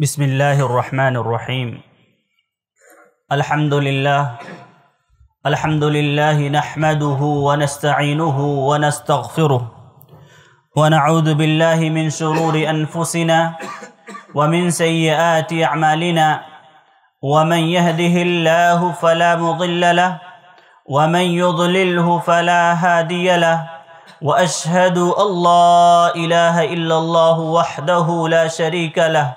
بسم الله الرحمن الرحيم الحمد لله الحمد لله نحمده ونستعينه ونستغفره ونعوذ بالله من شرور أنفسنا ومن سيئات أعمالنا ومن يهده الله فلا مضل له ومن يضلله فلا هادي له وأشهد أن لا إله إلا الله وحده لا شريك له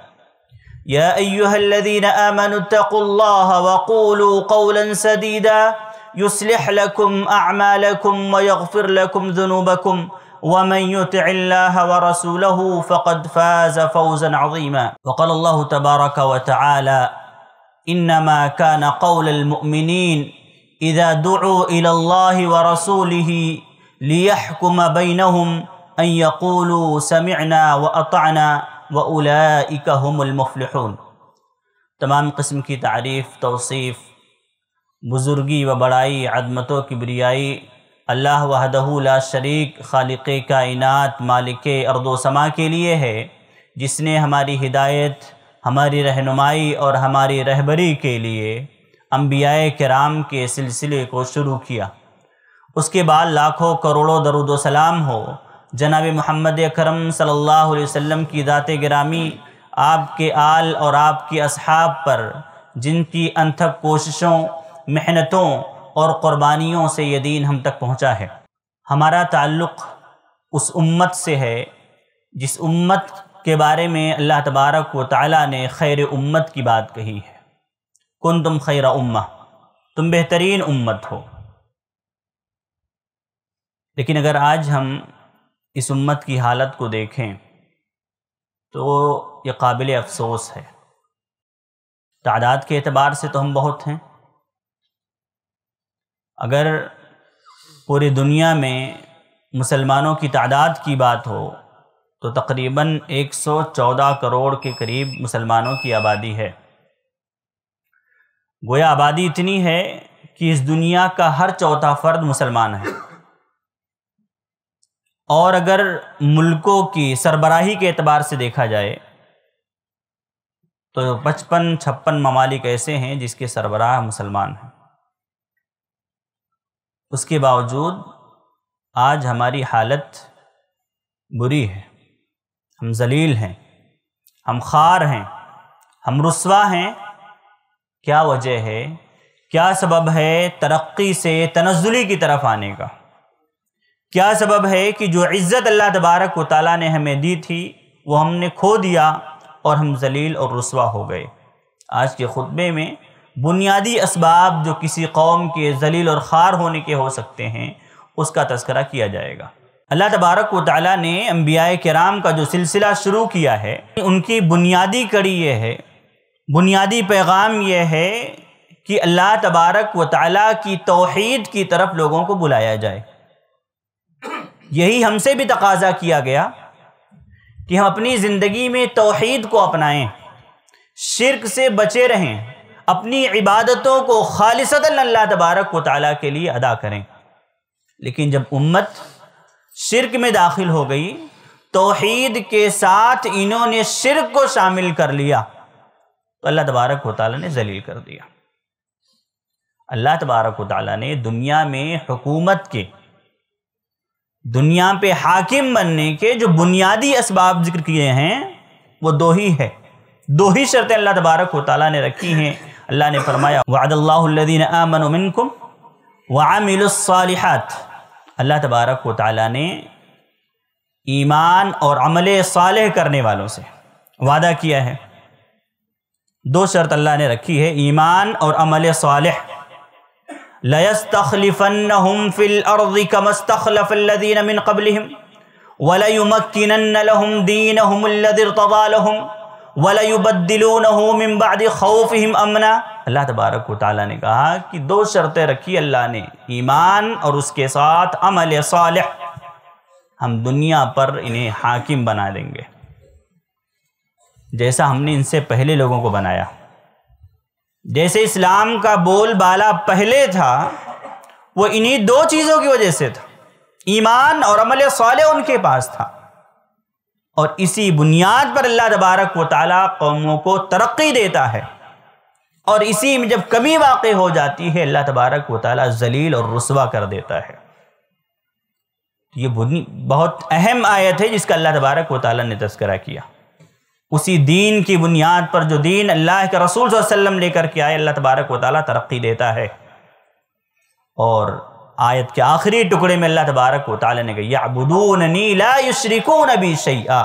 يا ايها الذين امنوا اتقوا الله وقولوا قولا سديدا يصلح لكم اعمالكم ويغفر لكم ذنوبكم ومن يطع الله ورسوله فقد فاز فوزا عظيما وقال الله تبارك وتعالى انما كان قول المؤمنين اذا دعوا الى الله ورسوله ليحكم بينهم ان يقولوا سمعنا واطعنا व उलामफ़लून तमाम कस्म की तारीफ़ तोसीफ़ बुज़ुर्गी व बड़ाई अदमत किबरियाई अल्लाह वहदहला शरीक खालिक कायनत मालिक अरदोसमा के लिए है जिसने हमारी हिदायत हमारी रहनुमाई और हमारी रहबरी के लिए अम्बिया कराम के सिलसिले को शुरू किया उसके बाद लाखों करोड़ों दरुदोसलाम हो जनाब महमद करम सल्ला अलैहि की दात गिरामी आपके आल और आपके अहाब पर जिनकी अनथक कोशिशों मेहनतों और क़ुरबानियों से ये दीन हम तक पहुँचा है हमारा ताल्लुक़ उस उम्मत से है जिस उम्मत के बारे में अल्लाह तबारक व ताली ने खैर उम्मत की बात कही है कन तुम खैर उम्म तुम बेहतरीन उम्मत हो लेकिन अगर आज हम इस उम्मत की हालत को देखें तो ये काबिल अफसोस है तादाद के अतबार से तो हम बहुत हैं अगर पूरी दुनिया में मुसलमानों की तादाद की बात हो तो तकरीबन 114 करोड़ के करीब मुसलमानों की आबादी है गोया आबादी इतनी है कि इस दुनिया का हर चौथा फ़र्द मुसलमान है और अगर मुल्कों की सरबराही के अतबार से देखा जाए तो पचपन छप्पन ममालिक ऐसे हैं जिसके सरबराह मुसलमान हैं उसके बावजूद आज हमारी हालत बुरी है हम जलील हैं हम खार हैं हम रसवा हैं क्या वजह है क्या सबब है तरक्की से तनजुली की तरफ आने का क्या सबब है कि जो इज़्ज़त अल्लाह तबारक व ताली ने हमें दी थी वो हमने खो दिया और हम जलील और रसवा हो गए आज के ख़ुतबे में बुनियादी इसबाब जो किसी कौम के जलील और ख़ार होने के हो सकते हैं उसका तस्करा किया जाएगा अल्लाह तबारक व ताली ने अम्बिया कराम का जो सिलसिला शुरू किया है उनकी बुनियादी कड़ी यह है बुनियादी पैगाम यह है कि अल्लाह तबारक व ताली की तोहद की तरफ लोगों को बुलाया जाए यही हमसे भी तकाजा किया गया कि हम अपनी ज़िंदगी में तोहद को अपनाएं शिरक से बचे रहें अपनी इबादतों को खालिसत अल्लाह तबारक व ताली के लिए अदा करें लेकिन जब उम्मत शिरक में दाखिल हो गई तोहद के साथ इन्होंने शिरक को शामिल कर लिया तो अल्लाह तबारक व ताली ने जलील कर दिया अल्लाह तबारक व ताली ने दुनिया में हुकूमत के दुनिया पे हाकिम बनने के जो बुनियादी इसबाब जिक्र किए हैं वो दो ही है दो ही शर्तें अल्लाह तबारक वाली ने रखी हैं अल्लाह ने फरमाया वादल्लादीन आमनकुम वामिलसालहत अल्लाह तबारक वाली ने ईमान और अमल साल करने वालों से वादा किया है दो शर्त अल्लाह ने रखी है ईमान और अमल साल लयस्तखलिफन्नहुम फिल अर्ज़ि कमस्तखलफल्लज़ीन मिन क़ब्लिहिम वलयुमक्किनन्न लहुम दीनहुम अल्लज़ी इर्तज़ा लहुम वलयुबद्दिलूनहु मिन बअदि खौफिहिम अमना अल्लाह तबारक ताली ने कहा कि दो शर्तें रखी अल्लाह ने ईमान और उसके साथ अमल साल हम दुनिया पर इन्हें हाकिम बना देंगे जैसा हमने इनसे पहले लोगों को बनाया जैसे इस्लाम का बोलबाला पहले था वो इन्हीं दो चीज़ों की वजह से था ईमान और अमल साले उनके पास था और इसी बुनियाद पर अल्लाह तबारक व ताली कौमों को तरक्की देता है और इसी में जब कमी वाक़ हो जाती है अल्लाह तबारक व ताली जलील और रसवा कर देता है ये बहुत अहम आयत है जिसका अल्लाह तबारक व ताली ने तस्करा किया उसी दीन की बुनियाद पर जो दीन अल्लाह के रसूल वसल्लम लेकर के आए अल्लाह तबारक व ताली तरक्की देता है और आयत के आखिरी टुकड़े में अल्लाह तबारक व ताली ने कही अबुदून नीला युशरिको नबी शैया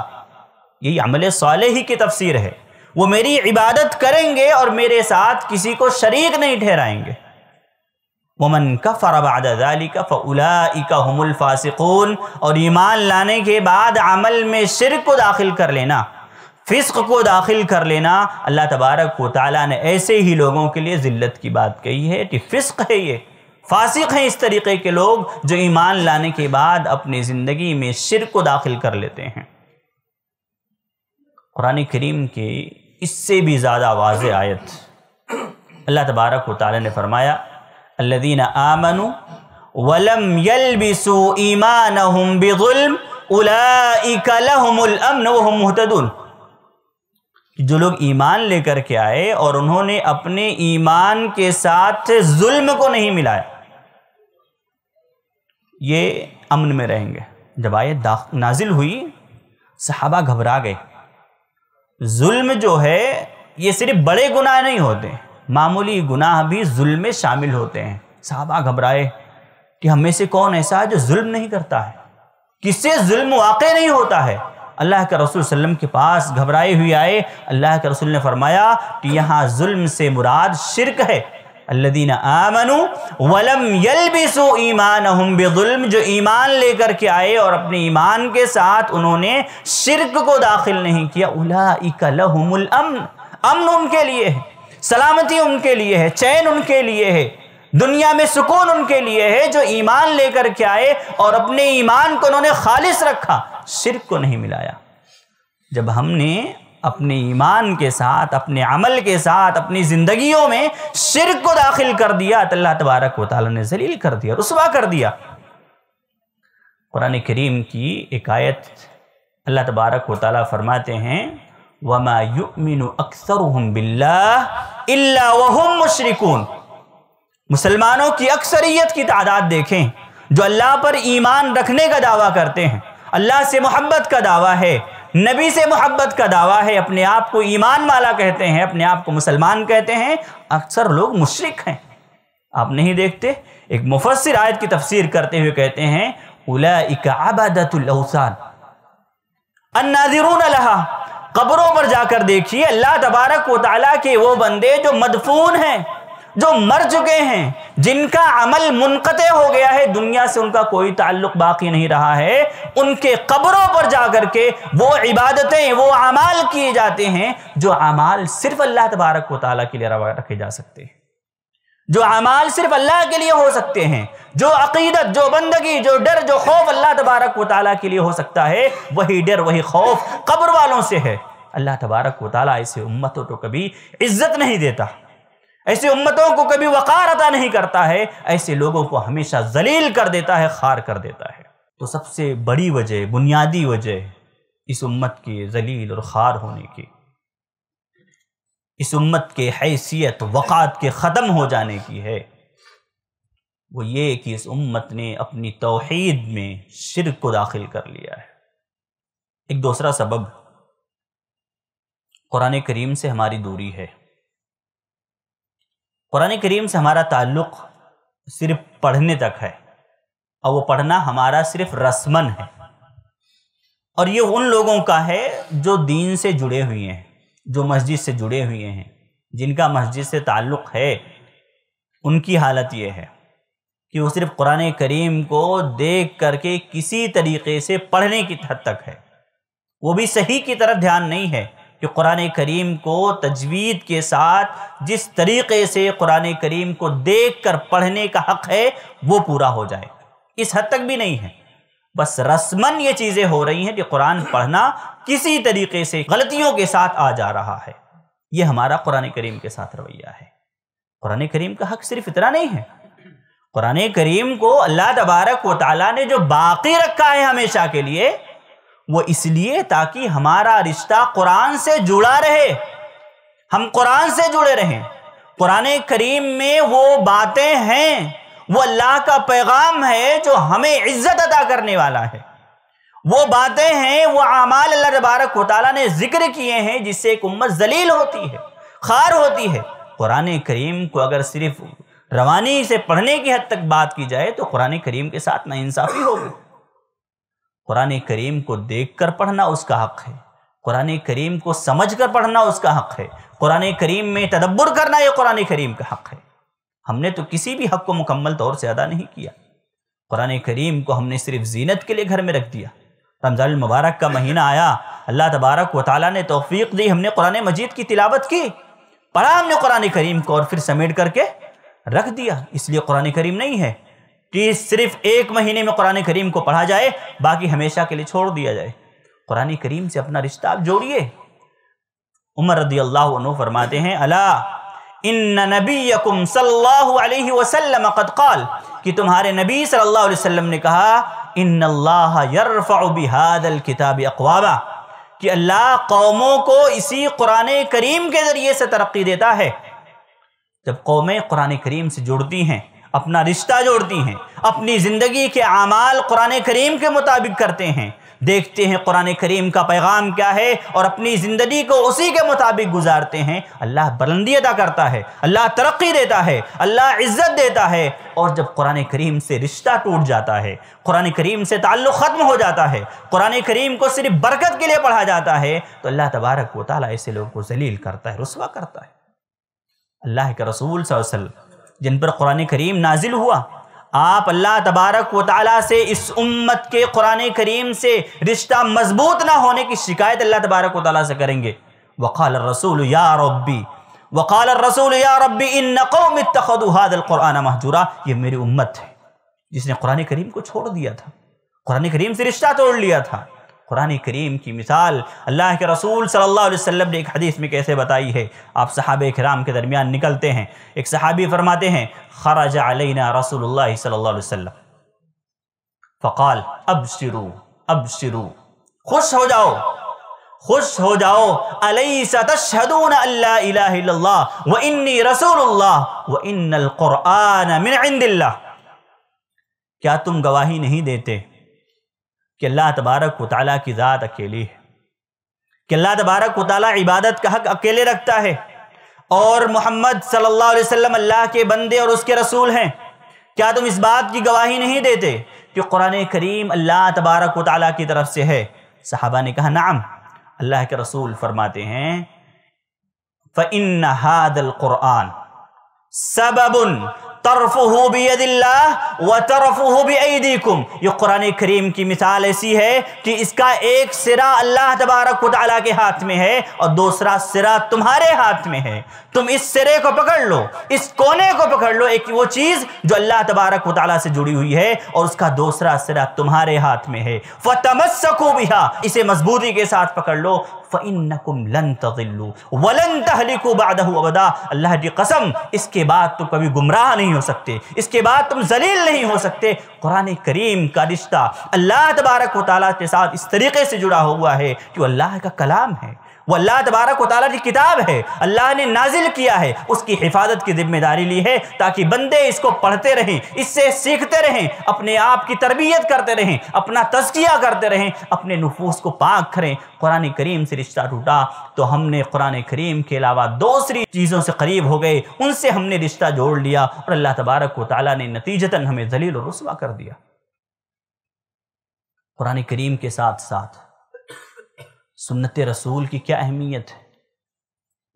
यही अमल साल ही की तफसीर है वो मेरी इबादत करेंगे और मेरे साथ किसी को शरीक नहीं ठहराएंगे वमन का फ़राबादी का फलाई का फासिकून और ईमान लाने के बाद अमल में शिरक को दाखिल कर लेना फ़िस्क को दाखिल कर लेना अल्लाह तबारक वाली ने ऐसे ही लोगों के लिए ज़िल्त की बात कही है कि फ़िस्क है ये फासिक हैं इस तरीके के लोग जो ईमान लाने के बाद अपनी ज़िंदगी में शिर को दाखिल कर लेते हैं कुरान करीम की इससे भी ज़्यादा वाज आयत अल्लाह तबारक वाली ने फरमाया अल्लादीन आमनु वलम ईमान बेगुल्म उलाइका जो लोग ईमान लेकर के आए और उन्होंने अपने ईमान के साथ जुल्म को नहीं मिलाया ये अमन में रहेंगे जब आए नाजिल हुई सहाबा घबरा गए जुल्म जो है ये सिर्फ बड़े गुनाह नहीं होते मामूली गुनाह भी जुल्म में शामिल होते हैं सहाबा घबराए कि हमें से कौन ऐसा है जो जुल्म नहीं करता है किससे जुल्म वाक़ नहीं होता है अल्लाह के रसूल वसम के पास घबराए हुए आए अल्लाह के रसूल ने फरमाया कि यहाँ जुल्म से मुराद शिरक है अल्लादीन आमनु वलम यलबिसु ईमान बेजुल्म जो ईमान लेकर के आए और अपने ईमान के साथ उन्होंने शिरक को दाखिल नहीं किया उला लहुमुल अमन अमन उनके लिए है सलामती उनके लिए है चैन उनके लिए है दुनिया में सुकून उनके लिए है जो ईमान लेकर के आए और अपने ईमान को उन्होंने खालिश रखा शिर को नहीं मिलाया जब हमने अपने ईमान के साथ अपने अमल के साथ अपनी ज़िंदगियों में शिरक को दाखिल कर दिया तो अल्लाह तबारक वाली ने जलील कर दिया रसवा कर दिया कुरान करीम की एक आयत अल्लाह तबारक वाली फरमाते हैं वमा युमिन अक्सर बिल्ला वहम मुशरिकून मुसलमानों की अक्सरियत की तादाद देखें जो अल्लाह पर ईमान रखने का दावा करते हैं अल्लाह से मोहब्बत का दावा है नबी से मोहब्बत का दावा है अपने आप को ईमान वाला कहते हैं अपने आप को मुसलमान कहते हैं अक्सर लोग मुशरक हैं आप नहीं देखते एक मुफसर आयत की तफसीर करते हुए कहते हैं उला कब्रों पर जाकर देखिए अल्लाह तबारक वाली के वो बंदे जो मदफून हैं जो मर चुके हैं जिनका अमल मुनकत हो गया है दुनिया से उनका कोई ताल्लुक बाकी नहीं रहा है उनके कब्रों पर जाकर के वो इबादतें वो अमाल किए जाते हैं जो अमाल सिर्फ अल्लाह तबारक व के लिए रखे जा सकते हैं जो अमाल सिर्फ अल्लाह के लिए हो सकते हैं जो अकीदत जो बंदगी जो डर जो खौफ अल्लाह तबारक व के लिए हो सकता है वही डर वही खौफ कब्र वालों से है अल्लाह तबारक व ताली ऐसे उम्मतों को कभी इज्जत नहीं देता ऐसी उम्मतों को कभी वक़ार अता नहीं करता है ऐसे लोगों को हमेशा जलील कर देता है खार कर देता है तो सबसे बड़ी वजह बुनियादी वजह इस उम्मत के जलील और खार होने की इस उम्मत के हैसियत वक़ात के ख़त्म हो जाने की है वो ये कि इस उम्मत ने अपनी तोहद में शिरक को दाखिल कर लिया है एक दूसरा सबब कुरान करीम से हमारी दूरी है कुरान करीम से हमारा ताल्लुक़ सिर्फ पढ़ने तक है और वो पढ़ना हमारा सिर्फ रस्मन है और ये उन लोगों का है जो दीन से जुड़े हुए हैं जो मस्जिद से जुड़े हुए हैं जिनका मस्जिद से ताल्लुक़ है उनकी हालत ये है कि वो सिर्फ कुरान करीम को देख करके किसी तरीके से पढ़ने की हद तक है वो भी सही की तरफ ध्यान नहीं है कि कुरान करीम को तजवीद के साथ जिस तरीके से कुरान करीम को देख कर पढ़ने का हक़ है वो पूरा हो जाए इस हद तक भी नहीं है बस रस्मन ये चीज़ें हो रही हैं कि कुरान पढ़ना किसी तरीके से गलतियों के साथ आ जा रहा है ये हमारा कुरान करीम के साथ रवैया है कुरान करीम का हक सिर्फ इतना नहीं है कुरान करीम को अल्लाह तबारक व ताली ने जो बाकी रखा है हमेशा के लिए वो इसलिए ताकि हमारा रिश्ता कुरान से जुड़ा रहे हम कुरान से जुड़े रहें कुरान करीम में वो बातें हैं वो अल्लाह का पैगाम है जो हमें इज्जत अदा करने वाला है वो बातें हैं वो अमाल अल्लाह तबारक वाली ने जिक्र किए हैं जिससे एक उम्मत जलील होती है खार होती है कुरान करीम को अगर सिर्फ रवानी से पढ़ने की हद तक बात की जाए तो कुरान करीम के साथ ना इंसाफ़ी होगी कुरान करीम को देखकर पढ़ना उसका हक है कुरान करीम को समझ कर पढ़ना उसका हक है कुरान करीम में तदब्बर करना यह कुरान करीम का हक है हमने तो किसी भी हक को मुकम्मल तौर से अदा नहीं किया कुरान करीम को हमने सिर्फ जीनत के लिए घर में रख दिया रमज़ान मुबारक का महीना आया अल्लाह तबारक व ताली ने तोफ़ी दी हमने कुरान मजीद की तिलावत की पढ़ा हमने कुरान करीम को और फिर समेट करके रख दिया इसलिए कुरान करीम नहीं है कि सिर्फ एक महीने में कुरान करीम को पढ़ा जाए बाकी हमेशा के लिए छोड़ दिया जाए कुरान करीम से अपना रिश्ता आप जोड़िए उमर रदी अल्लाह फरमाते हैं अला इन नबीकुम कि तुम्हारे नबी सल्लल्लाहु अलैहि वसल्लम ने कहा इन अल्लाह किताब अकवामा कि अल्लाह कौमों को इसी कुरान करीम के ज़रिए से तरक्की देता है जब कौमें कुरान करीम से जुड़ती हैं अपना रिश्ता जोड़ती हैं अपनी ज़िंदगी के आमाल कुरान करीम के मुताबिक करते हैं देखते हैं कुरान करीम का पैगाम क्या है और अपनी ज़िंदगी को उसी के मुताबिक गुजारते हैं अल्लाह बुलंदी अदा करता है अल्लाह तरक्की देता है अल्लाह इज़्ज़त देता है और जब कुरान करीम से रिश्ता टूट जाता है कुरान करीम से ताल्लुक़ ख़त्म हो जाता है कुरान करीम को सिर्फ बरकत के लिए पढ़ा जाता है तो अल्लाह तबारक व ताली ऐसे लोगों को जलील करता है रसवा करता है अल्लाह के रसूल वसल्लम जिन पर कुरान करीम नाजिल हुआ आप अल्लाह तबारक व से इस उम्मत के कुरान करीम से रिश्ता मजबूत ना होने की शिकायत अल्लाह तबारक व से करेंगे वक़ाल रसूल या रब्बी वक़ाल रसूल या रब्बी इन नक़ोम तखदुहादुरान महजूरा ये मेरी उम्मत है जिसने कुरान करीम को छोड़ दिया था कुरान करीम से रिश्ता तोड़ लिया था कुरान करीम की मिसाल अल्लाह के रसूल सल्लल्लाहु अलैहि वसल्लम ने एक हदीस में कैसे बताई है आप सहाब कराम के दरमियान निकलते हैं एक सहाबी फरमाते हैं खराज अलैना रसूल सल्ला वसम फ़काल अब शुरू अब शुरू खुश हो जाओ खुश हो जाओ अलैसदून अल्लाह व इन्नी रसूलुल्लाह व इन्नल कुरआन मिन इंदिल्लाह क्या तुम गवाही नहीं देते कि अल्लाह तबारक वाल की ज़ात अकेली है कि अल्लाह तबारक वाली इबादत का हक अकेले रखता है और मोहम्मद सल्लल्लाहु अलैहि वसल्लम अल्लाह के बंदे और उसके रसूल हैं क्या तुम इस बात की गवाही नहीं देते कि कुरान करीम अल्लाह तबारक वाल की तरफ से है साहबा ने कहा नाम अल्लाह के रसूल फरमाते हैं फ़िन हादल कुरान सबबुन तरफ हो व तरफ हो ये कुरान करीम की मिसाल ऐसी है कि इसका एक सिरा अल्लाह तबारक वाली के हाथ में है और दूसरा सिरा तुम्हारे हाथ में है तुम इस सिरे को पकड़ लो इस कोने को पकड़ लो एक वो चीज़ जो अल्लाह तबारक वाली से जुड़ी हुई है और उसका दूसरा सिरा तुम्हारे हाथ में है फतमस्को बिहा इसे मजबूती के साथ पकड़ लो फ़िनकुम लन तजिल्लू वलन अल्लाह की कसम इसके बाद तुम कभी गुमराह नहीं हो सकते इसके बाद तुम जलील नहीं हो सकते कुरान करीम का रिश्ता अल्लाह तबारक व वाली के साथ इस तरीके से जुड़ा हुआ है कि अल्लाह का कलाम है वो अल्लाह तबारक वाली की किताब है अल्लाह ने नाजिल किया है उसकी हिफाजत की जिम्मेदारी ली है ताकि बंदे इसको पढ़ते रहें इससे सीखते रहें अपने आप की तरबियत करते रहें अपना तजकिया करते रहें अपने नफूस को पाक करें कुरान करीम से रिश्ता टूटा तो हमने कुरान करीम के अलावा दूसरी चीज़ों से करीब हो गए उनसे हमने रिश्ता जोड़ लिया और अल्लाह तबारक वाली ने नतीजता हमें जलील और रसवा कर दिया कुरान करीम के साथ साथ सुन्नत रसूल की क्या अहमियत है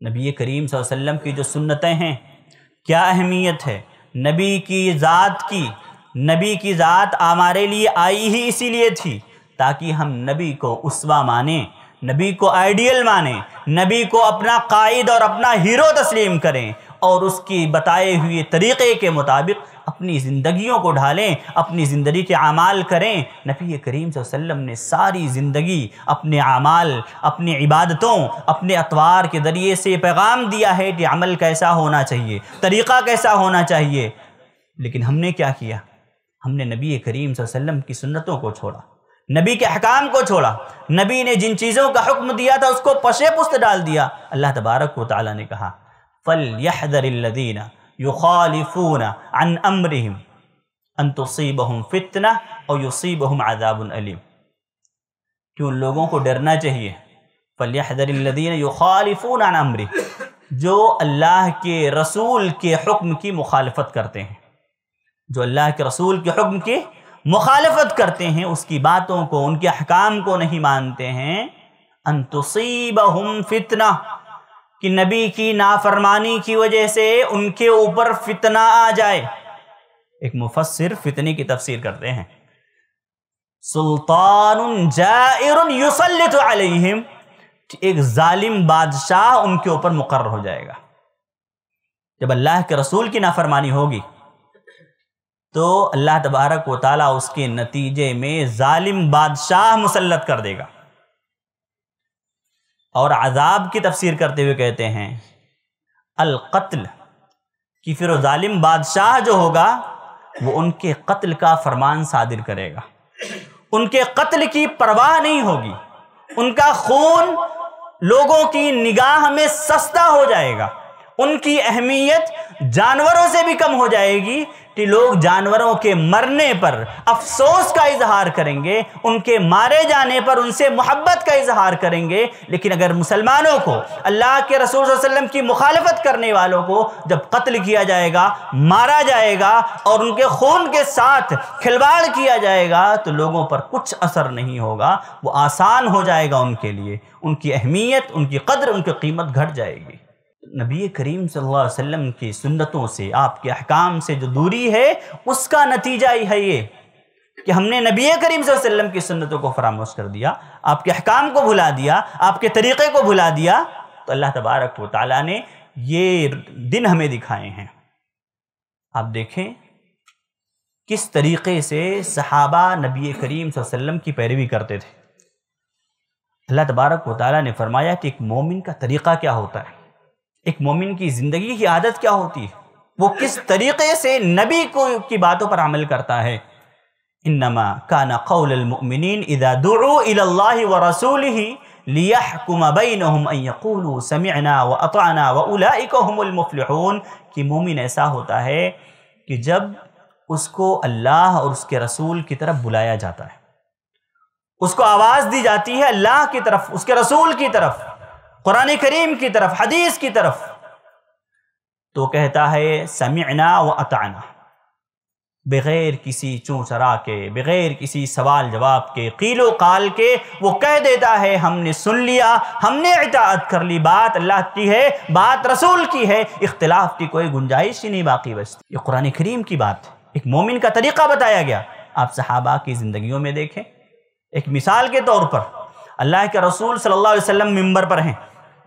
नबी करीम वसल्लम की जो सुन्नतें हैं क्या अहमियत है नबी की ज़ात की नबी की ज़ात हमारे लिए आई ही इसीलिए थी ताकि हम नबी को उसवा माने नबी को आइडियल माने नबी को अपना कायद और अपना हीरो तस्लीम करें और उसकी बताए हुए तरीक़े के मुताबिक अपनी ज़िंदगियों को ढालें अपनी ज़िंदगी के अमाल करें नबी करीम वसल्लम ने सारी ज़िंदगी अपने आमाल अपनी इबादतों अपने अतवार के ज़रिए से पैगाम दिया है कि अमल कैसा होना चाहिए तरीक़ा कैसा होना चाहिए लेकिन हमने क्या किया हमने नबी करीम वसल्लम की सुन्नतों को छोड़ा नबी के अहकाम को छोड़ा नबी ने जिन चीज़ों का हुक्म दिया था उसको पशे पुस्त डाल दिया अल्लाह तबारक को ताली ने कहा फ़ल यहदरीना युखालिफून अन अमरहम अन तुसीबहम फितना और युसीबहम आदाबन अलीम कि उन लोगों को डरना चाहिए फ़लियादीन युखालिफून अन अमरी जो अल्लाह के रसूल के हुक्म की मुखालफत करते हैं जो अल्लाह के रसूल के हुक्म की मुखालफत करते हैं उसकी बातों को उनके अहकाम को नहीं मानते हैं अन तुसीबहम फितना कि नबी की नाफरमानी की वजह से उनके ऊपर फितना आ जाए एक मुफसर फितने की तफसीर करते हैं सुल्तान अलैहिम एक जालिम बादशाह उनके ऊपर मुकर हो जाएगा जब अल्लाह के रसूल की नाफरमानी होगी तो अल्लाह तबारक व ताली उसके नतीजे में जालिम बादशाह मुसलत कर देगा और अजाब की तफसीर करते हुए कहते हैं अलकत्ल कि फिर ालिम बादशाह जो होगा वो उनके कत्ल का फरमान सादिर करेगा उनके कत्ल की परवाह नहीं होगी उनका खून लोगों की निगाह में सस्ता हो जाएगा उनकी अहमियत जानवरों से भी कम हो जाएगी कि लोग जानवरों के मरने पर अफसोस का इजहार करेंगे उनके मारे जाने पर उनसे मोहब्बत का इजहार करेंगे लेकिन अगर मुसलमानों को अल्लाह के रसूल वसल्लम की मुखालफत करने वालों को जब कत्ल किया जाएगा मारा जाएगा और उनके खून के साथ खिलवाड़ किया जाएगा तो लोगों पर कुछ असर नहीं होगा वो आसान हो जाएगा उनके लिए उनकी अहमियत उनकी कदर उनकी कीमत घट जाएगी नबी करीम सल्लल्लाहु अलैहि वसल्लम की सुन्नतों से आपके अहकाम से जो दूरी है उसका नतीजा ही है ये कि हमने नबी करीम वसल्लम की सुन्नतों को फरामोश कर दिया आपके अहकाम को भुला दिया आपके तरीक़े को भुला दिया तो अल्लाह तबारक व ताली ने ये दिन हमें दिखाए हैं आप देखें किस तरीक़े से सहाबा नबी करीम वसल्लम की पैरवी करते थे अल्लाह तबारक व ताली ने फरमाया कि एक मोमिन का तरीक़ा क्या होता है एक मोमिन की ज़िंदगी की आदत क्या होती है वो किस तरीके से नबी को की बातों पर अमल करता है इन्नमा काना कौलमिन इदा व बैनहुम अन यकूलू समिअना व व मुफ्लिहून कि मोमिन ऐसा होता है कि जब उसको अल्लाह और उसके रसूल की तरफ बुलाया जाता है उसको आवाज़ दी जाती है अल्लाह की तरफ उसके रसूल की तरफ कुरान करीम की तरफ हदीस की तरफ तो कहता है समीना व अताना बग़ैर किसी चूँ चरा के बग़ैर किसी सवाल जवाब के कीलो काल के वो कह देता है हमने सुन लिया हमने इतात कर ली बात अल्लाह की है बात रसूल की है इख्तलाफ की कोई गुंजाइश ही नहीं बाकी बचती ये कुरान करीम की बात एक मोमिन का तरीक़ा बताया गया आप सहाबा की ज़िंदगियों में देखें एक मिसाल के तौर पर अल्लाह के रसूल सल्लल्लाहु अलैहि वसल्लम मिंबर पर हैं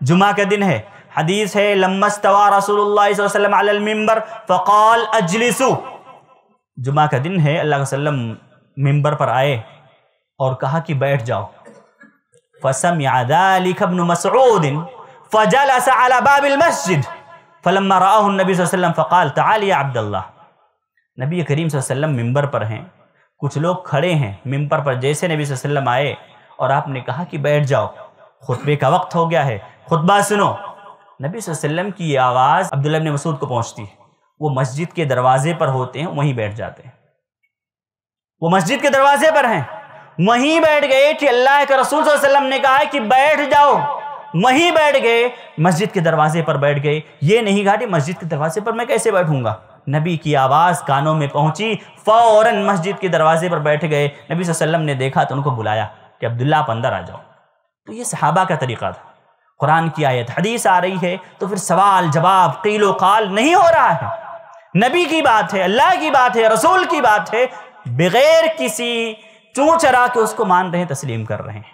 जुमा का दिन है हदीस है लम्बस्तवा रसोल्लाबर फ़काल अजलिसु जुमा का दिन है अल्लाह वसल्लम मेंबर पर आए और कहा कि बैठ जाओ फसम यादालिखबन मसरुद्दीन फ़जल बाबिल मस्जिद फ़लम नबी वसल्लम फ़काल तालिया अब्दुल्ला नबी करीम वसल्लम मेंबर पर हैं कुछ लोग खड़े हैं मेंबर पर जैसे नबी वसल्लम आए और आपने कहा कि बैठ जाओ खुतबे का वक्त हो गया है खुतबा सुनो नबी वसल्लम की ये आवाज़ अब्दुल्ला ने मसूद को पहुंचती है वो मस्जिद के दरवाजे पर होते हैं वहीं बैठ जाते हैं वो मस्जिद के दरवाजे पर हैं वहीं बैठ गए कि अल्लाह के रसूल वसल्लम ने कहा कि बैठ जाओ वहीं बैठ गए मस्जिद के दरवाजे पर बैठ गए ये नहीं कहा कि मस्जिद के दरवाजे पर मैं कैसे बैठूंगा नबी की आवाज़ कानों में पहुंची फ़ौरन मस्जिद के दरवाजे पर बैठ गए नबी वसल्लम ने देखा तो उनको बुलाया कि अब्दुल्ला आप अंदर आ जाओ तो ये सहाबा का तरीका था कुरान की आयत हदीस आ रही है तो फिर सवाल जवाब कीलो काल नहीं हो रहा है नबी की बात है अल्लाह की बात है रसूल की बात है बगैर किसी चू चरा के उसको मान रहे हैं तस्लीम कर रहे हैं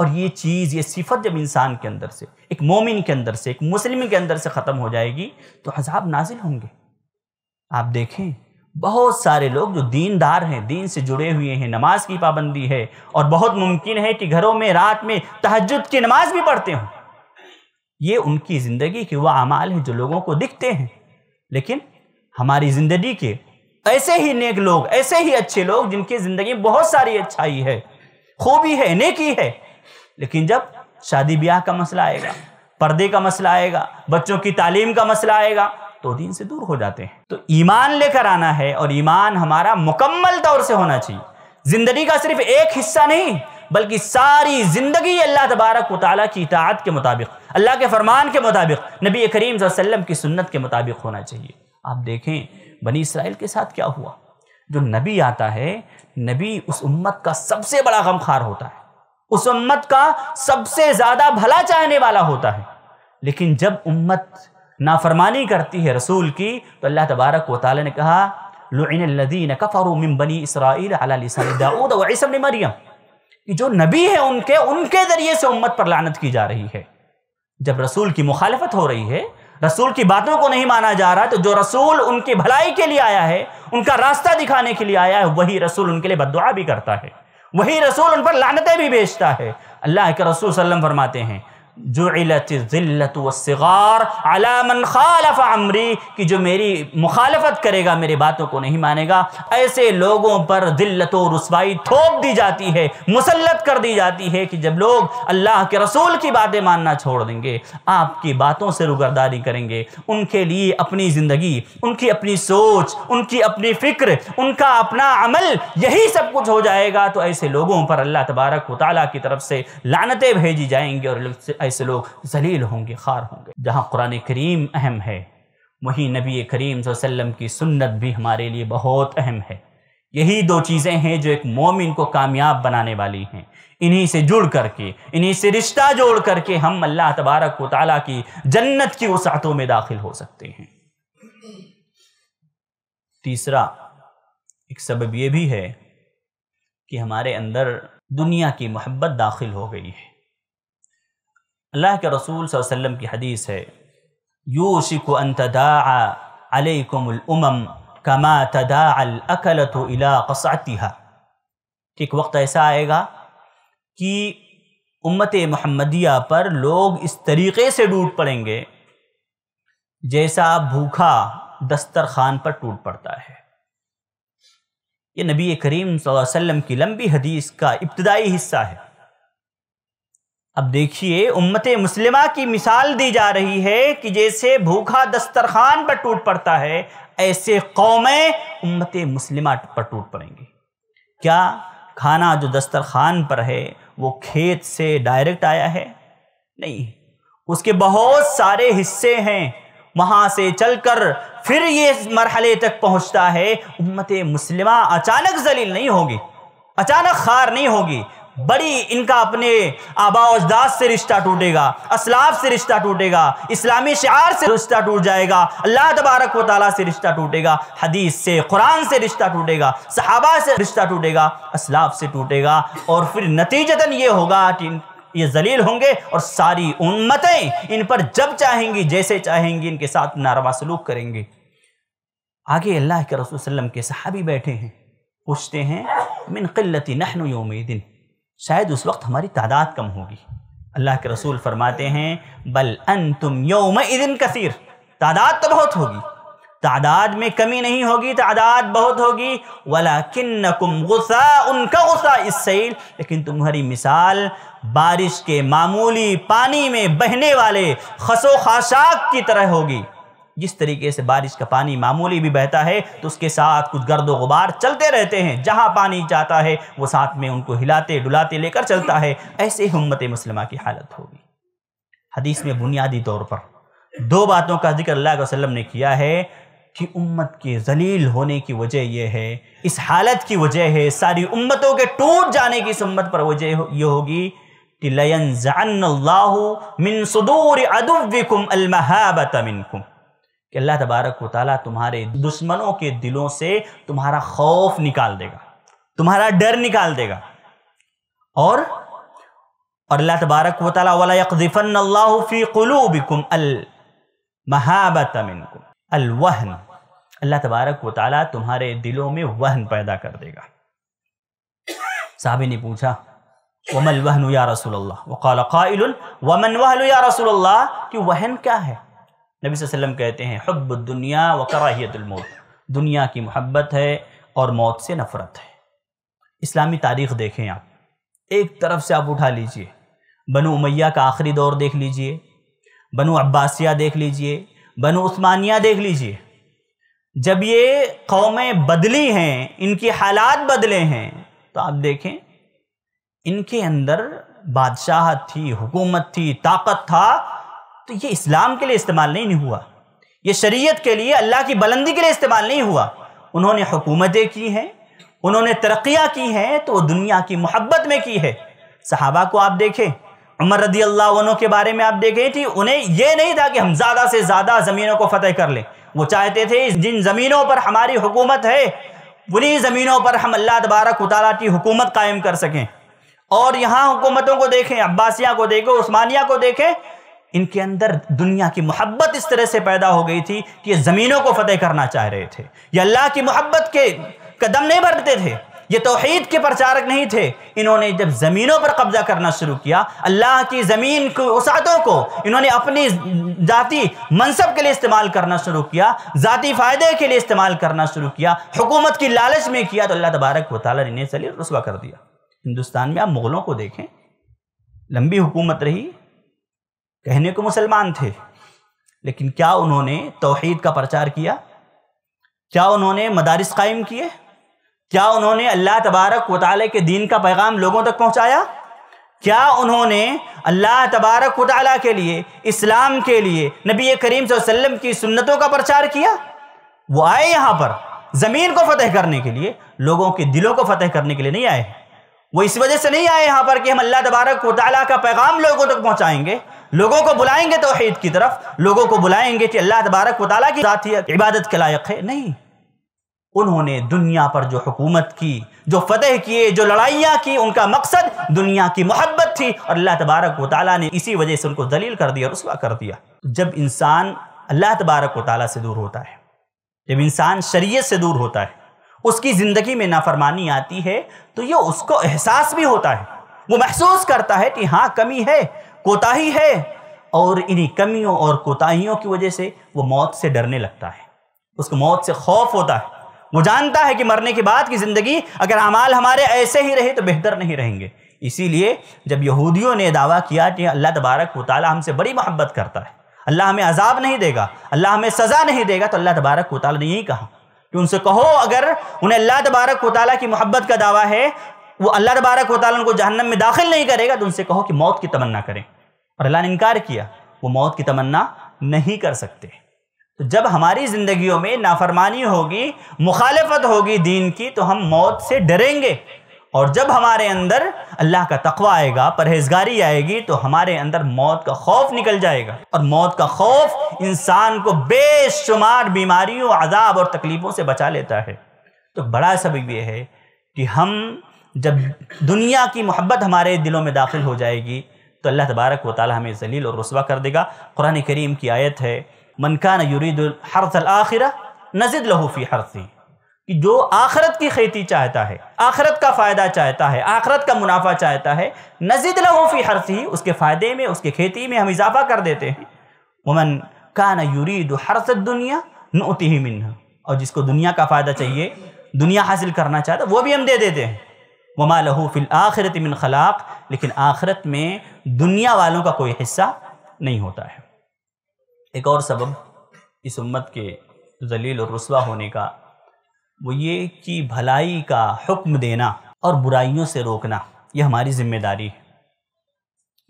और ये चीज़ ये सिफत जब इंसान के अंदर से एक मोमिन के अंदर से एक मुस्लिम के अंदर से ख़त्म हो जाएगी तो हजाब नाजिल होंगे आप देखें बहुत सारे लोग जो दीनदार हैं दीन से जुड़े हुए हैं नमाज की पाबंदी है और बहुत मुमकिन है कि घरों में रात में तहजद की नमाज भी पढ़ते हों ये उनकी ज़िंदगी के वह अमाल हैं जो लोगों को दिखते हैं लेकिन हमारी ज़िंदगी के ऐसे ही नेक लोग ऐसे ही अच्छे लोग जिनकी ज़िंदगी में बहुत सारी अच्छाई है खूबी है नेकी है लेकिन जब शादी ब्याह का मसला आएगा पर्दे का मसला आएगा बच्चों की तालीम का मसला आएगा तो दिन से दूर हो जाते हैं तो ईमान लेकर आना है और ईमान हमारा मुकम्मल तौर से होना चाहिए ज़िंदगी का सिर्फ एक हिस्सा नहीं बल्कि सारी ज़िंदगी अल्लाह तबारक वाली की इतात के मुताबिक अल्लाह के फरमान के मुताबिक नबी करीम वसल्लम की सुन्नत के मुताबिक होना चाहिए आप देखें बनी इसराइल के साथ क्या हुआ जो नबी आता है नबी उस उम्मत का सबसे बड़ा गमखार होता है उस उम्मत का सबसे ज़्यादा भला चाहने वाला होता है लेकिन जब उम्मत नाफरमानी करती है रसूल की तो अल्लाह तबारक वाली ने कहा लुन लदीन कफ़ारू मिन बनी इसराइल अला दाऊद व ईसा मरियम कि जो नबी है उनके उनके जरिए से उम्मत पर लानत की जा रही है जब रसूल की मुखालफत हो रही है रसूल की बातों को नहीं माना जा रहा तो जो रसूल उनकी भलाई के लिए आया है उनका रास्ता दिखाने के लिए आया है वही रसूल उनके लिए बदुआ भी करता है वही रसूल उन पर लानतें भी बेचता है अल्लाह के रसूल सल्लम फरमाते हैं अलामन खालफ अमरी कि जो मेरी मुखालफत करेगा मेरी बातों को नहीं मानेगा ऐसे लोगों पर ज़िल्लत व रसवाई थोप दी जाती है मुसलत कर दी जाती है कि जब लोग अल्लाह के रसूल की बातें मानना छोड़ देंगे आपकी बातों से रुगरदारी करेंगे उनके लिए अपनी ज़िंदगी उनकी अपनी सोच उनकी अपनी फ़िक्र उनका अपना अमल यही सब कुछ हो जाएगा तो ऐसे लोगों पर अल्लाह तबारक वाली की तरफ से लानतें भेजी जाएंगी और ऐसे लोग जलील होंगे खार होंगे जहाँ कुरान करीम अहम है वहीं नबी करीम वसल्लम की सुन्नत भी हमारे लिए बहुत अहम है यही दो चीज़ें हैं जो एक मोमिन को कामयाब बनाने वाली हैं इन्हीं से जुड़ करके इन्हीं से रिश्ता जोड़ करके हम अल्लाह तबारक वाली की जन्नत की वसातों में दाखिल हो सकते हैं तीसरा एक सबब यह भी है कि हमारे अंदर दुनिया की मोहब्बत दाखिल हो गई है अल्लाह के रसूल वसल्लम की हदीस है यूशिक अलैकुमम कमा तदा तदाअलत तो कसतिहा एक वक्त ऐसा आएगा कि उम्मत महमदिया पर लोग इस तरीक़े से टूट पड़ेंगे जैसा भूखा दस्तर खान पर टूट पड़ता है ये नबी करीम वसल्लम की लंबी हदीस का इब्तदाई हिस्सा है अब देखिए उम्मत मुस्लिमा की मिसाल दी जा रही है कि जैसे भूखा दस्तरखान पर टूट पड़ता है ऐसे कौमें उम्मत मुस्लिमा पर टूट पड़ेंगी क्या खाना जो दस्तरखान पर है वो खेत से डायरेक्ट आया है नहीं उसके बहुत सारे हिस्से हैं वहाँ से चलकर फिर ये मरहले तक पहुँचता है उम्मत मुस्लिमा अचानक जलील नहीं होगी अचानक खार नहीं होगी बड़ी इनका अपने आबा अजदाद से रिश्ता टूटेगा असलाफ से रिश्ता टूटेगा इस्लामी शार से रिश्ता टूट जाएगा अल्लाह तबारक व ताला से रिश्ता टूटेगा हदीस से कुरान से रिश्ता टूटेगा सहाबा से रिश्ता टूटेगा असलाफ से टूटेगा और फिर नतीजतन ये होगा कि ये जलील होंगे और सारी उम्मतें इन पर जब चाहेंगी जैसे चाहेंगी इनके साथ नारवा सलूक करेंगे आगे अल्लाह के रसूल के सहाबी बैठे हैं पूछते हैं मिन किल्लती नहनु योम दिन शायद उस वक्त हमारी तादाद कम होगी अल्लाह के रसूल फरमाते हैं बल अन तुम योम इदिन कसीर तादाद तो बहुत होगी तादाद में कमी नहीं होगी तादाद बहुत होगी वला किन्न कुम गुस्सा उनका गुस्सा इस सैल लेकिन तुम्हारी मिसाल बारिश के मामूली पानी में बहने वाले खसो खाशाक की तरह होगी जिस तरीके से बारिश का पानी मामूली भी बहता है तो उसके साथ कुछ गर्द गुबार चलते रहते हैं जहाँ पानी जाता है वो साथ में उनको हिलाते डुलाते लेकर चलता है ऐसे उम्मत मुसलमा की हालत होगी हदीस में बुनियादी तौर पर दो बातों का जिक्र अल्लाह वसलम ने किया है कि उम्मत के जलील होने की वजह यह है इस हालत की वजह है सारी उम्मतों के टूट जाने की इस उम्मत पर वजह हो, होगी कि लयन मिन सुदूर अदुविकुम अलमहाबत मिनकुम कि अल्लाह तबारक वाली तुम्हारे दुश्मनों के दिलों से तुम्हारा खौफ निकाल देगा तुम्हारा डर निकाल देगा और और अल्लाह तबारक वालीफ़न अल्लाफ़ी क़लूबिकुम अल अलवहन अल्लाह तबारक वाली तुम्हारे दिलों में वहन पैदा कर देगा साहबी ने पूछा वमल वहन या रसूल वक़ाल वमन वहन या रसूल कि वहन क्या है नबी वसल्लम कहते हैं हब दुनिया व कराहियतमौत दुनिया की मोहब्बत है और मौत से नफ़रत है इस्लामी तारीख़ देखें आप एक तरफ से आप उठा लीजिए बनु उमैया का आखिरी दौर देख लीजिए बनु अब्बासिया देख लीजिए बनु उस्मानिया देख लीजिए जब ये कौमें बदली हैं इनके हालात बदले हैं तो आप देखें इनके अंदर बादशाहत थी हुकूमत थी ताकत था तो ये इस्लाम के लिए इस्तेमाल नहीं हुआ ये शरीयत के लिए अल्लाह की बुलंदी के लिए इस्तेमाल नहीं हुआ उन्होंने हुकूमतें की हैं उन्होंने तरक्या की हैं तो वो दुनिया की मोहब्बत में की है सहाबा को आप देखें उमर रदी अल्लाह के बारे में आप देखें थी उन्हें यह नहीं था कि हम ज़्यादा से ज़्यादा ज़मीनों को फ़तेह कर लें वो चाहते थे जिन ज़मीनों पर हमारी हुकूमत है उन्हीं ज़मीनों पर हम अल्लाह तबारक वाली की हुकूमत कायम कर सकें और यहाँ हुकूमतों को देखें अब्बासिया को देखें उस्मानिया को देखें इनके अंदर दुनिया की मोहब्बत इस तरह से पैदा हो गई थी कि ये ज़मीनों को फतेह करना चाह रहे थे ये अल्लाह की मोहब्बत के कदम नहीं बढ़ते थे ये तोहहीद के प्रचारक नहीं थे इन्होंने जब ज़मीनों पर कब्जा करना शुरू किया अल्लाह की ज़मीन को वसातों को इन्होंने अपनी जाति मनसब के लिए इस्तेमाल करना शुरू किया ज़ाती फ़ायदे के लिए इस्तेमाल करना शुरू किया हुकूमत की लालच में किया तो अल्लाह तबारक व ताली ने चलिए रसवा कर दिया हिंदुस्तान में आप मुग़लों को देखें लंबी हुकूमत रही कहने को मुसलमान थे लेकिन क्या उन्होंने तोहैद का प्रचार किया क्या उन्होंने मदारस कायम किए क्या उन्होंने अल्लाह तबारक वाले के दीन का पैगाम लोगों तक पहुँचाया क्या उन्होंने अल्लाह तबारक वाली के लिए इस्लाम के लिए नबी करीम वसल्लम की सुन्नतों का प्रचार किया वो आए यहाँ पर ज़मीन को फतेह करने के लिए लोगों के दिलों को फतेह करने के लिए नहीं आए वो इस वजह से नहीं आए यहाँ पर कि हम अल्लाह तबारक वाली का पैगाम लोगों तक पहुँचाएँगे लोगों को बुलाएंगे तोहहीद की तरफ लोगों को बुलाएंगे कि अल्लाह तबारक वाली की ही इबादत के लायक है नहीं उन्होंने दुनिया पर जो हुकूमत की जो फतेह किए जो लड़ाइयाँ की उनका मकसद दुनिया की मोहब्बत थी और अल्लाह तबारक वाली ने इसी वजह से उनको दलील कर दिया रसुआ कर दिया जब इंसान अल्लाह तबारक वाली से दूर होता है जब इंसान शरीय से दूर होता है उसकी ज़िंदगी में नाफरमानी आती है तो ये उसको एहसास भी होता है वो महसूस करता है कि हाँ कमी है कोताही है और इन्हीं कमियों और कोताहियों की वजह से वो मौत से डरने लगता है उसको मौत से खौफ होता है वो जानता है कि मरने के बाद की ज़िंदगी अगर अमाल हमारे ऐसे ही रहे तो बेहतर नहीं रहेंगे इसीलिए जब यहूदियों ने दावा किया कि अल्लाह तबारक वाली हमसे बड़ी मोहब्बत करता है अल्लाह हमें अजाब नहीं देगा अल्लाह हमें सज़ा नहीं देगा तो अल्लाह तबारक वाली ने यही कहा कि उनसे कहो अगर उन्हें अल्लाह तबारक वाली की मोहब्बत का दावा है वो अल्लाह तबारक वाली उनको जहन्नम में दाखिल नहीं करेगा तो उनसे कहो कि मौत की तमन्ना करें और अल्लाह ने इनकार किया वो मौत की तमन्ना नहीं कर सकते तो जब हमारी ज़िंदगियों में नाफरमानी होगी मुखालफत होगी दीन की तो हम मौत से डरेंगे और जब हमारे अंदर अल्लाह का तकवा आएगा परहेजगारी आएगी तो हमारे अंदर मौत का खौफ निकल जाएगा और मौत का खौफ इंसान को बेशुमार बीमारियों आजाब और तकलीफ़ों से बचा लेता है तो बड़ा सबक ये है कि हम जब दुनिया की मोहब्बत हमारे दिलों में दाखिल हो जाएगी तो अल्लाह तबारक व ताली हमें जलील और रसवा कर देगा कुरान करीम की आयत है मनकान युरीद हरसल आखिर नजद लहूफ़ी हरसी कि जो आखरत की खेती चाहता है आखरत का फ़ायदा चाहता है आखरत का मुनाफा चाहता है नजद लहूफ़ी हरसी उसके फ़ायदे में उसके खेती में हम इजाफा कर देते हैं ममन कान यूरीद हरसत दुनिया नोती ही मिन और जिसको दुनिया का फ़ायदा चाहिए दुनिया हासिल करना चाहता वो भी हम दे देते हैं वमा लहू फिल आखिरत मिन खलाक लेकिन आखिरत में दुनिया वालों का कोई हिस्सा नहीं होता है एक और सबब इस उम्मत के जलील और रसवा होने का वो ये कि भलाई का हुक्म देना और बुराइयों से रोकना ये हमारी जिम्मेदारी है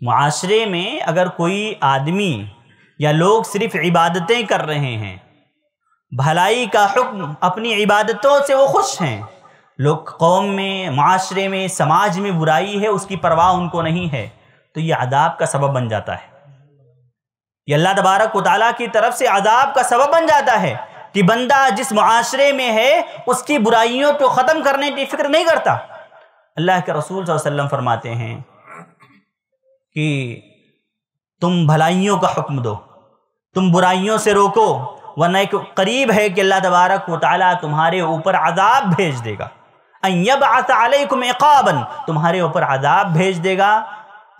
माशरे में अगर कोई आदमी या लोग सिर्फ इबादतें कर रहे हैं भलाई का हुक्म अपनी इबादतों से वो खुश हैं लोग कौम में माशरे में समाज में बुराई है उसकी परवाह उनको नहीं है तो ये आदाब का सबब बन जाता है ये अल्लाह तबारक वाली की तरफ से आदाब का सबब बन जाता है कि बंदा जिस माशरे में है उसकी बुराइयों को ख़त्म करने की फिक्र नहीं करता अल्लाह के रसूल वसल्लम फरमाते हैं कि तुम भलाइयों का हुक्म दो तुम बुराइयों से रोको वरना एक करीब है कि अल्लाह तबारक वाली तुम्हारे ऊपर आदाब भेज देगा अयबाकुमकाबन तुम्हारे ऊपर आदाब भेज देगा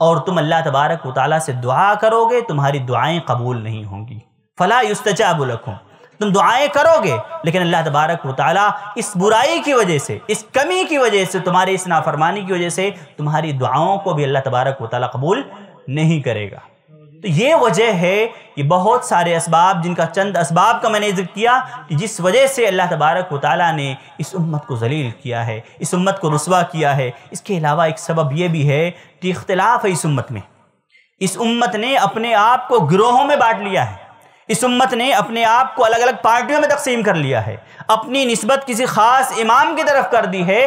और तुम अल्लाह तबारक वाली से दुआ करोगे तुम्हारी दुआएं कबूल नहीं होंगी फ़ला युस्तजाब लखूँ तुम दुआएं करोगे लेकिन अल्लाह तबारक वाली इस बुराई की वजह से इस कमी की वजह से तुम्हारी इस नाफरमानी की वजह से तुम्हारी दुआओं को भी अल्लाह तबारक वाली कबूल नहीं करेगा तो ये वजह है कि बहुत सारे इसबाब जिनका चंद इसबाब का मैंने जिक्र किया जिस वजह से अल्लाह तबारक वाली ने इस उम्मत को जलील किया है इस उम्मत को रसवा किया है इसके अलावा एक सबब यह भी है कि इख्तलाफ है इस उम्मत में इस उम्मत ने अपने आप को ग्रोहों में बांट लिया है इस उम्मत ने अपने आप को अलग अलग पार्टियों में तकसीम कर लिया है अपनी नस्बत किसी ख़ास इमाम की तरफ कर दी है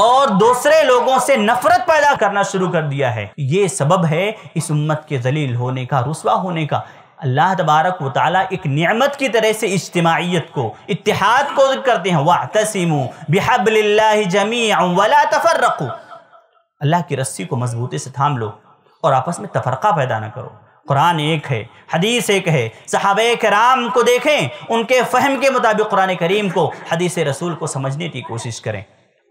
और दूसरे लोगों से नफरत पैदा करना शुरू कर दिया है ये सबब है इस उम्मत के जलील होने का रसवा होने का अल्लाह तबारक व ताली एक नियमत की तरह से इज्तमाहीत को इतिहाद को जिक्र करते हैं वाह तसीमू बिहबल्ला जमी वला तफर रखो अल्लाह की रस्सी को मजबूती से थाम लो और आपस में तफरका पैदा ना करो कुरान एक है हदीस एक है सहाब कराम को देखें उनके फहम के मुताबिक कुरान करीम को हदीस रसूल को समझने की कोशिश करें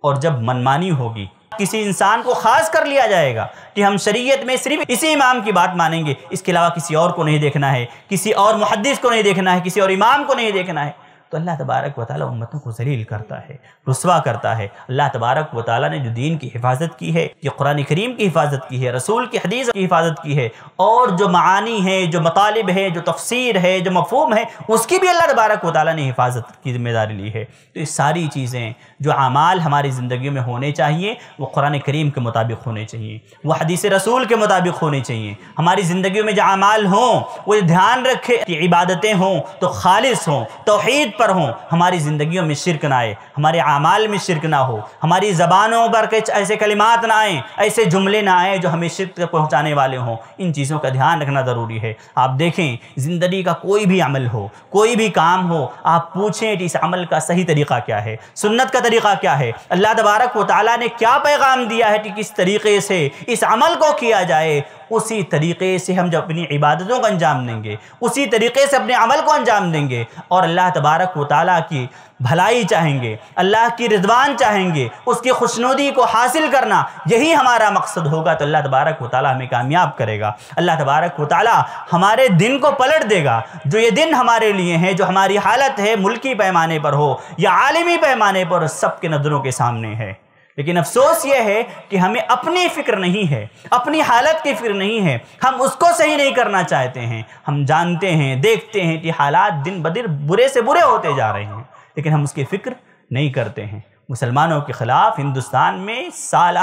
और जब मनमानी होगी किसी इंसान को खास कर लिया जाएगा कि हम शरीयत में सिर्फ इसी इमाम की बात मानेंगे इसके अलावा किसी और को नहीं देखना है किसी और मुहदस को नहीं देखना है किसी और इमाम को नहीं देखना है तो अल्लाह तबारक व ताली उम्मतों को जलील करता है रसवा करता है अल्लाह तबारक व ताली ने जो दीन की हिफाजत की है जो कुरान करीम की हिफाजत की है रसूल की हदीस की हिफाजत की है और जो मानी है जो मतालब है जो तफसीर है जो मफहम है उसकी भी अल्लाह तबारक व ताली ने हिफाजत की जिम्मेदारी ली है तो ये सारी चीज़ें जो अमाल हमारी ज़िंदगी में होने चाहिए वो कुरान करीम के मुताबिक होने चाहिए वह हदीस रसूल के मुताबिक होने चाहिए हमारी ज़िंदगी में जो अमाल हों वो ध्यान रखें कि इबादतें हों तो खालिश हों तोहद पर हों हमारी ज़िंदगियों में शिरक ना आए हमारे अमाल में शिरक ना हो हमारी ज़बानों पर कुछ ऐसे कलिमात ना आए ऐसे जुमले ना आए जो हमें शिरक तक पहुँचाने वाले हों इन चीज़ों का ध्यान रखना ज़रूरी है आप देखें ज़िंदगी का कोई भी अमल हो कोई भी काम हो आप पूछें कि इस अमल का सही तरीक़ा क्या है सुन्नत का तरीक़ा क्या है अल्लाह तबारक व ने क्या पैगाम दिया है कि किस तरीके से इस अमल को किया जाए उसी तरीके से हम जब अपनी इबादतों को अंजाम देंगे उसी तरीके से अपने अमल को अंजाम देंगे और अल्लाह तबारक व ताली की भलाई चाहेंगे अल्लाह की रिजवान चाहेंगे उसकी खुशनुदी को हासिल करना यही हमारा मकसद होगा तो अल्लाह तबारक व ताली हमें कामयाब करेगा अल्लाह तबारक व ताली हमारे दिन को पलट देगा जो ये दिन हमारे लिए हैं जो हमारी हालत है मुल्की पैमाने पर हो या आलमी पैमाने पर सबके नज़रों के सामने है लेकिन अफसोस यह है कि हमें अपनी फिक्र नहीं है अपनी हालत की फिक्र नहीं है हम उसको सही नहीं करना चाहते हैं हम जानते हैं देखते हैं कि हालात दिन बदिन बुरे से बुरे होते जा रहे हैं लेकिन हम उसकी फिक्र नहीं करते हैं मुसलमानों के ख़िलाफ़ हिंदुस्तान में साल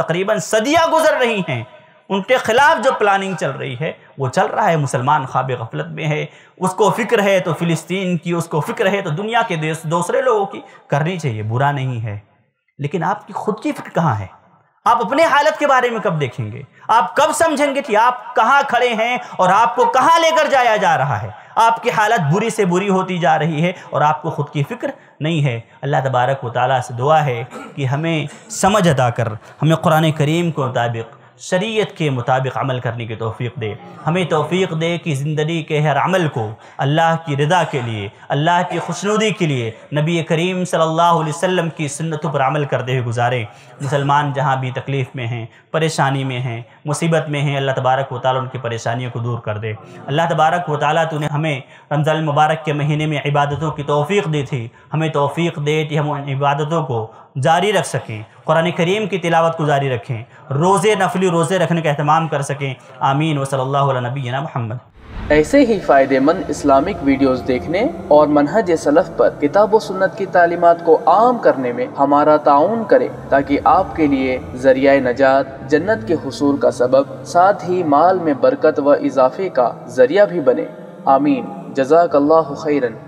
तकरीबन सदियाँ गुजर रही हैं उनके ख़िलाफ़ जो प्लानिंग चल रही है वो चल रहा है मुसलमान ख्वाब गफलत में है उसको फ़िक्र है तो फ़िलिस्तीन की उसको फ़िक्र है तो दुनिया के देश दूसरे लोगों की करनी चाहिए बुरा नहीं है लेकिन आपकी खुद की फिक्र कहाँ है आप अपने हालत के बारे में कब देखेंगे आप कब समझेंगे कि आप कहाँ खड़े हैं और आपको कहाँ लेकर जाया जा रहा है आपकी हालत बुरी से बुरी होती जा रही है और आपको ख़ुद की फ़िक्र नहीं है अल्लाह तबारक व से दुआ है कि हमें समझ अदा कर हमें कुरान करीम के मुताबिक शरीयत के मुताबिक अमल करने की तोफ़ी दे हमें तोफ़ी दे कि ज़िंदगी के हर अमल को अल्लाह की रदा के लिए अल्लाह की खुशनुदी के लिए नबी करीम सल्लल्लाहु अलैहि वसल्लम की सन्नतों पर अमल करते हुए गुजारें मुसलमान जहाँ भी तकलीफ़ में हैं परेशानी में हैं मुसीबत में हैं अल्लाह तबारक व ताली उनकी परेशानियों को दूर कर दे अल्लाह तबारक व ताली तूने हमें रमज़ान मुबारक के महीने में इबादतों की तोफ़ी दी थी हमें तोफ़ी दे कि हम उन इबादतों को जारी रख सकें कुरान करीम की तिलावत को जारी रखें रोज़े नफली रोज़े रखने का अहतमाम कर सकें आमीन वसल्ला महमद ऐसे ही फ़ायदेमंद इस्लामिक वीडियोस देखने और मनहज सलफ़ पर किताब व सुन्नत की तालीमत को आम करने में हमारा ताउन करें ताकि आपके लिए जरिया नजात जन्नत के हसूल का सबब साथ ही माल में बरकत व इजाफे का जरिया भी बने आमीन जजाकल्ला खैरन